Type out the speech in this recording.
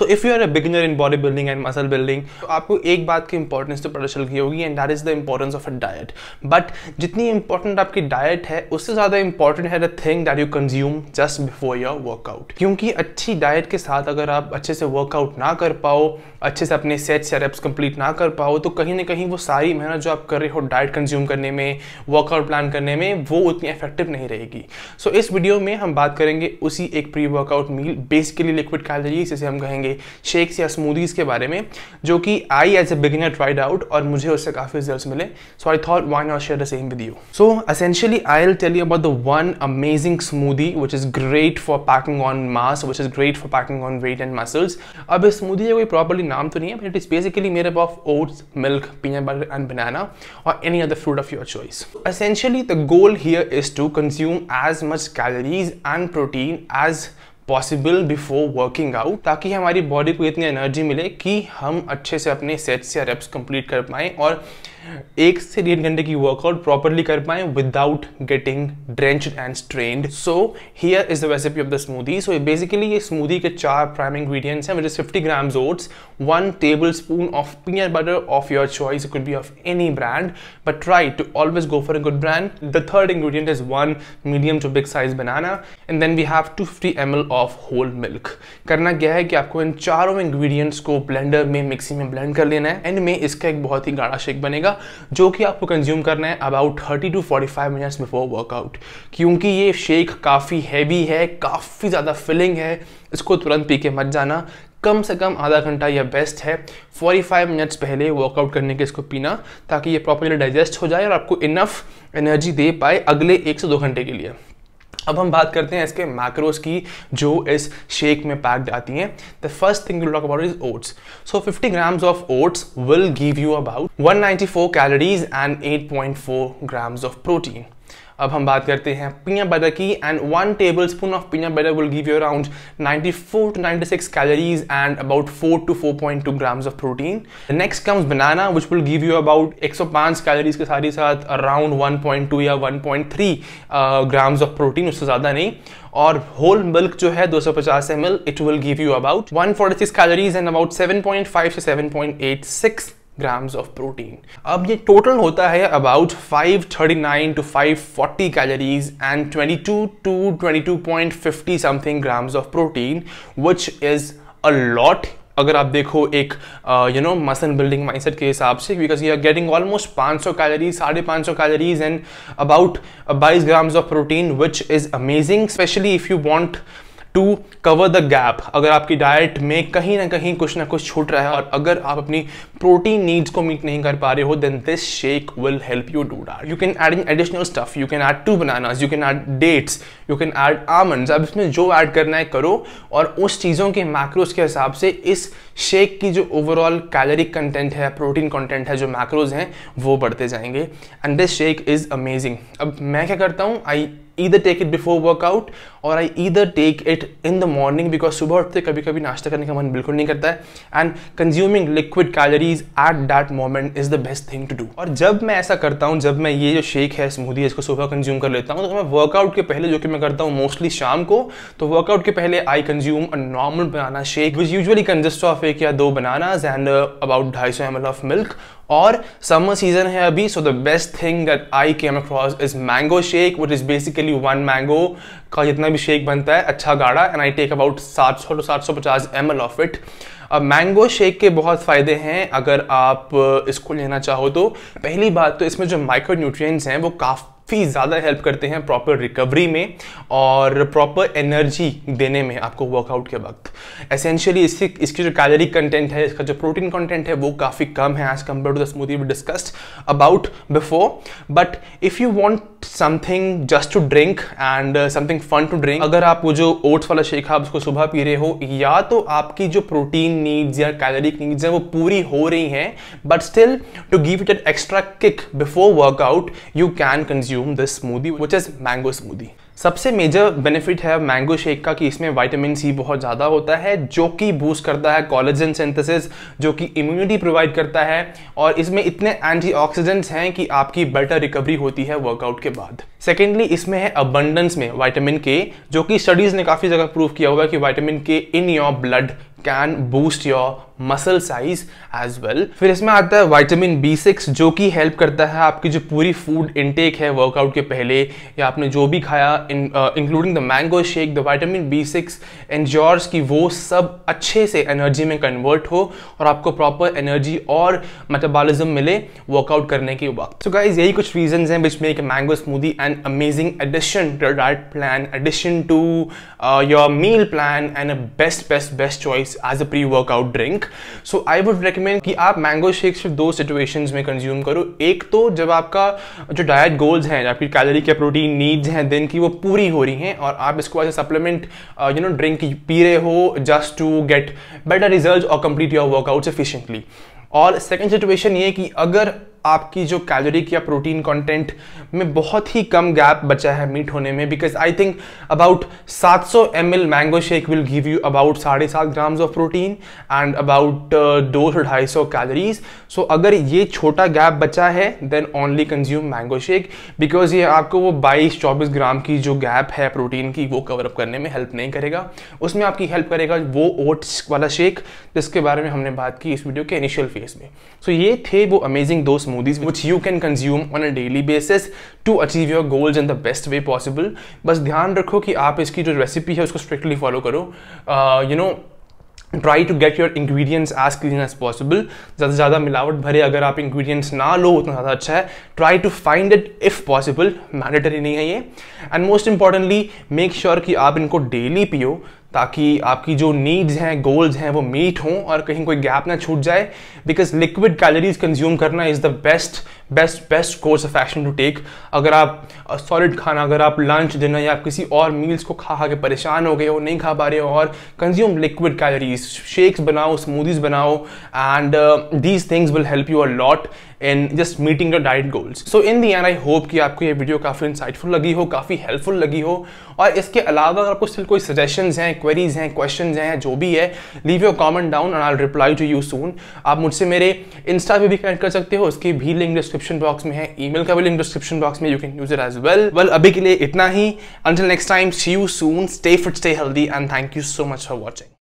so if you are a beginner in body building and muscle building तो आपको एक बात की इंपॉर्टेंस तो पता चल गई होगी and that is the importance of a diet but जितनी इंपॉर्टेंट आपकी डाइट है उससे ज़्यादा इंपॉर्टेंट है the thing that you consume just before your workout क्योंकि अच्छी डायट के साथ अगर आप अच्छे से वर्कआउट ना कर पाओ अच्छे से अपने सेट्स सेटअप्स कंप्लीट ना कर पाओ तो कहीं ना कहीं वो सारी मेहनत जो आप कर रहे हो डाइट कंज्यूम करने में वर्कआउट प्लान करने में वो उतनी इफेक्टिव नहीं रहेगी सो so, इस वीडियो में हम बात करेंगे उसी एक pre workout meal basically liquid calories जिसे हम कहेंगे के शेक्स या स्मूदीज़ के बारे में जो कि I as a beginner tried out और मुझे उससे काफ़ी रिजल्ट मिले so I thought why not share the same with you so essentially I'll tell you about the one amazing smoothie which is great for packing on mass which is great for packing on weight and muscles अब इस smoothie का कोई properly नाम तो नहीं है but it is basically मेरे of oats milk peanut butter and banana और any other fruit of your choice essentially the goal here is to consume as much calories and protein as possible before working out ताकि हमारी body को इतनी energy मिले कि हम अच्छे से अपने सेट्स या रेप्स कंप्लीट कर पाएँ और एक से डेढ़ घंटे की वर्कआउट प्रॉपरली कर पाए without getting drench and strained so here is the recipe of the smoothie so basically ये स्मूदी के चार प्राइम इंग्रेडिएंट्स हैं which is 50 grams oats one tablespoon of peanut butter of your choice could be of any brand but try to always go for a good brand the third ingredient is one medium to big size banana and then we have to fifty M of whole milk करना क्या है कि आपको इन चारों ingredients को blender में mixie में blend कर लेना है एंड में इसका एक बहुत ही गाढ़ा शेक बनेगा रहेगा जो कि आपको कंज्यूम करना है about thirty to forty five minutes before workout क्योंकि ये शेक काफ़ी हैवी है काफ़ी ज़्यादा फिलिंग है इसको तुरंत पी के मत जाना कम से कम आधा घंटा या बेस्ट है 45 मिनट्स पहले वर्कआउट करने के इसको पीना ताकि ये प्रॉपरली डाइजेस्ट हो जाए और आपको इनफ एनर्जी दे पाए अगले एक से दो घंटे के लिए अब हम बात करते हैं इसके मैक्रोस की जो इस शेक में पैक्ड आती हैं the first thing talk about is oats so 50 grams of oats will give you about 194 calories and 8.4 grams of protein अब हम बात करते हैं पिना बटर की and one tablespoon of peanut butter will give you around 94 to 96 calories and about 4 to 4.2 grams of protein next comes banana which will give you about 105 calories के साथ ही साथ around 1.2 या 1.3 grams of protein उससे ज़्यादा नहीं और whole milk जो है 250 सौ पचास m l it will give you about 146 calories and about 7.5 से 7.86 ग्राम्स ऑफ प्रोटीन अब ये टोटल होता है about 539 to 540 calories and 22 to 22.50 something grams of protein which is a lot अगर आप देखो एक you know muscle building mindset के हिसाब से because you are getting almost 500 सौ कैलरीज साढ़े पाँच सौ कैलरीज एंड अबाउट बाईस grams of protein which is amazing especially if you want to cover the gap अगर आपकी डाइट में कहीं ना कहीं कुछ ना कुछ छूट रहा है और अगर आप अपनी प्रोटीन नीड्स को मीट नहीं कर पा रहे हो then this shake will help you do that you can add in additional stuff you can add to banana you can add dates you can add almond अब इसमें जो ऐड करना है करो और उस चीज़ों के मैक्रोज के हिसाब से इस शेक की जो ओवरऑल कैलोरिक कंटेंट है प्रोटीन कंटेंट है जो मैक्रोज हैं वो बढ़ते जाएंगे and this shake is amazing अब मैं क्या करता हूँ I either take it before workout और I either take it in the morning because सुबह उठते कभी कभी नाश्ता करने का मन बिल्कुल नहीं करता है and consuming liquid calories at that moment is the best thing to do और जब मैं ऐसा करता हूँ जब मैं ये जो शेक है स्मूदी इसको सुबह कंज्यूम कर लेता हूँ तो मैं वर्कआउट के पहले जो कि मैं करता हूँ मोस्टली शाम को तो वर्कआउट के पहले I consume a normal banana shake which usually consist of एक या दो बनानाज एंड अबाउट ढाई सौ एम एल ऑफ मिल्क और समर सीजन है अभी so the best thing that I came across is mango shake which is basically one mango का जितना भी शेक बनता है अच्छा गाढ़ा and I take about 700 to पचास एम एल ऑफ इट अब मैंगो शेक के बहुत फ़ायदे हैं अगर आप uh, इसको लेना चाहो तो पहली बात तो इसमें जो माइक्रो न्यूट्रिएंट्स हैं वो काफ़ी ज़्यादा हेल्प करते हैं प्रॉपर रिकवरी में और प्रॉपर एनर्जी देने में आपको वर्कआउट के वक्त एसेंशियली इसकी इसकी जो कैलोरी कंटेंट है इसका जो प्रोटीन कंटेंट है वो काफ़ी कम है as compare to the smoothie we discussed about before but if you want something just to drink and something fun to drink अगर आप वो जो ओट्स वाला शेक है आप उसको सुबह पी रहे हो या तो आपकी जो प्रोटीन नीड्स या कैलोरिक नीड्स हैं वो पूरी हो रही हैं but still to give it an extra kick before workout you can consume this smoothie which is mango smoothie सबसे मेजर बेनिफिट है मैंगो शेक का कि इसमें वाइटामिन सी बहुत ज़्यादा होता है जो कि बूस्ट करता है कॉलेजन सिंथेसिस जो कि इम्यूनिटी प्रोवाइड करता है और इसमें इतने एंटीऑक्सीडेंट्स हैं कि आपकी बेटर रिकवरी होती है वर्कआउट के बाद सेकेंडली इसमें है अबंडेंस में वाइटामिन के जो कि स्टडीज़ ने काफ़ी जगह प्रूव किया हुआ है कि vitamin K in your blood can boost your muscle size as well फिर इसमें आता है वाइटामिन बी सिक्स जो कि हेल्प करता है आपकी जो पूरी फूड इनटेक है वर्कआउट के पहले या आपने जो भी खाया including the mango shake the vitamin B six enzymes की वो सब अच्छे से एनर्जी में कन्वर्ट हो और आपको प्रॉपर एनर्जी और मेटाबॉलिज्म मिले वर्कआउट करने के वक्त तो गाइज यही कुछ रीजन हैं में make mango smoothie and amazing addition to diet plan addition to your meal plan and best best best choice as a pre workout drink so I would recommend कि आप मैंगो शेक सिर्फ दो situation में consume करो एक तो जब आपका जो डाइट गोल्स हैं आपकी कैलोरी के प्रोटीन नीड्स हैं दिन की वो पूरी हो रही हैं और आप इसको ऐसे सप्लीमेंट यू नो ड्रिंक पी रहे हो just to get better result और कंप्लीट योर वर्कआउट एफिशिएंटली और सेकेंड सिचुएशन ये कि अगर आपकी जो कैलोरिक या प्रोटीन कंटेंट में बहुत ही कम गैप बचा है मीट होने में बिकॉज आई थिंक अबाउट 700 सौ m l mango shake will give you about साढ़े सात grams of protein and about दो सौ ढाई सौ कैलोरीज सो अगर ये छोटा गैप बचा है then only consume mango shake because ये आपको वो बाईस चौबीस ग्राम की जो गैप है प्रोटीन की वो कवरअप करने में हेल्प नहीं करेगा उसमें आपकी हेल्प करेगा वो ओट्स वाला शेक जिसके बारे में हमने बात की इस वीडियो के इनिशियल फेज में सो so ये थे वो अमेजिंग दोस्त smoothies which you can consume on a daily basis to achieve your goals in the best way possible बस ध्यान रखो कि आप इसकी जो रेसिपी है उसको स्ट्रिक्टली फॉलो करो you know try to get your ingredients as clean as possible ज़्यादा से ज़्यादा मिलावट भरे अगर आप इंग्रीडियंट्स ना लो उतना ज़्यादा अच्छा है try to find it if possible mandatory नहीं है ये and most importantly make sure कि आप इनको डेली पियो ताकि आपकी जो नीड्स हैं गोल्स हैं वो मीट हों और कहीं कोई गैप ना छूट जाए बिकॉज लिक्विड कैलोरीज कंज्यूम करना is the best best best course of action to take अगर आप सॉलिड खाना अगर आप लंच डिनर या आप किसी और मील्स को खा खा के परेशान हो गए हो नहीं खा पा रहे हो और कंज्यूम लिक्विड कैलोरीज शेक्स बनाओ स्मूदीज बनाओ and these things will help you a lot in just meeting your diet goals so in the end I hope कि आपको ये वीडियो काफ़ी इंसाइटफुल लगी हो काफ़ी हेल्पफुल लगी हो और इसके अलावा अगर आपको स्टिल कोई सजेशन हैं क्वेरीज हैं क्वेश्चन हैं जो भी है leave your comment down and I'll reply to you soon आप मुझसे मेरे इंस्टा पे भी कनेक्ट कर सकते हो उसकी भी लिंक डिस्क्रिप्शन बॉक्स में है ईमेल का भी लिंक डिस्क्रिप्शन बॉक्स में you can use it as well well अभी के लिए इतना ही until next time see you soon stay fit stay healthy and thank you so much for watching